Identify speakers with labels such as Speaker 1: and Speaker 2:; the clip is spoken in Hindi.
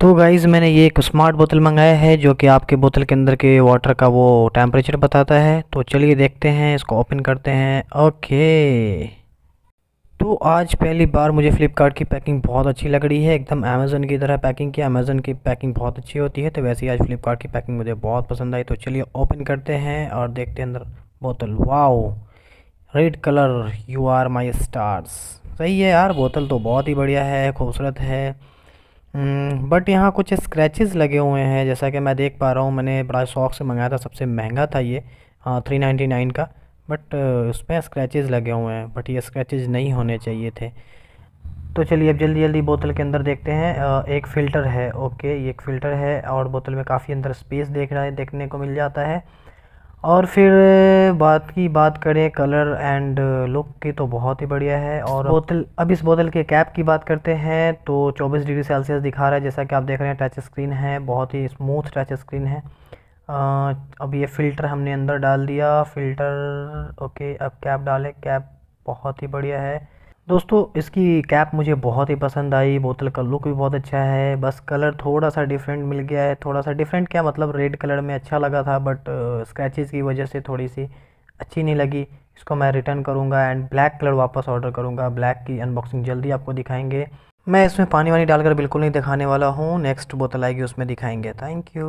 Speaker 1: तो गाइज़ मैंने ये एक स्मार्ट बोतल मंगाया है जो कि आपके बोतल के अंदर के वाटर का वो टेम्परेचर बताता है तो चलिए देखते हैं इसको ओपन करते हैं ओके तो आज पहली बार मुझे फ़्लिपकार्ट की पैकिंग बहुत अच्छी लग रही है एकदम अमेज़न की तरह पैकिंग की अमेज़न की पैकिंग बहुत अच्छी होती है तो वैसे ही आज फ़्लिपकार्ट की पैकिंग मुझे बहुत पसंद आई तो चलिए ओपन करते हैं और देखते हैं अंदर बोतल wow red colour you are my stars सही है यार बोतल तो बहुत ही बढ़िया है खूबसूरत है बट हम्म, यहाँ कुछ स्क्रैचेस लगे हुए हैं जैसा कि मैं देख पा रहा हूँ मैंने बड़ा शौक से मंगाया था सबसे महंगा था ये थ्री नाइन्टी नाइन का बट उसमें स्क्रैचेस लगे हुए हैं बट ये स्क्रैचेस नहीं होने चाहिए थे तो चलिए अब जल्दी जल्दी बोतल के अंदर देखते हैं एक फ़िल्टर है ओके ये एक फ़िल्टर है और बोतल में काफ़ी अंदर स्पेस देख रहा है देखने को मिल जाता है और फिर बात की बात करें कलर एंड लुक की तो बहुत ही बढ़िया है और बोतल अब इस बोतल के कैप की बात करते हैं तो 24 डिग्री सेल्सियस दिखा रहा है जैसा कि आप देख रहे हैं टच स्क्रीन है बहुत ही स्मूथ टच स्क्रीन है अब ये फ़िल्टर हमने अंदर डाल दिया फ़िल्टर ओके अब कैप डालें कैप बहुत ही बढ़िया है दोस्तों इसकी कैप मुझे बहुत ही पसंद आई बोतल का लुक भी बहुत अच्छा है बस कलर थोड़ा सा डिफरेंट मिल गया है थोड़ा सा डिफरेंट क्या मतलब रेड कलर में अच्छा लगा था बट स्क्रैचेस की वजह से थोड़ी सी अच्छी नहीं लगी इसको मैं रिटर्न करूँगा एंड ब्लैक कलर वापस ऑर्डर करूँगा ब्लैक की अनबॉक्सिंग जल्दी आपको दिखाएंगे मैं इसमें पानी वानी डालकर बिल्कुल नहीं दिखाने वाला हूँ नेक्स्ट बोतल आएगी उसमें दिखाएंगे थैंक यू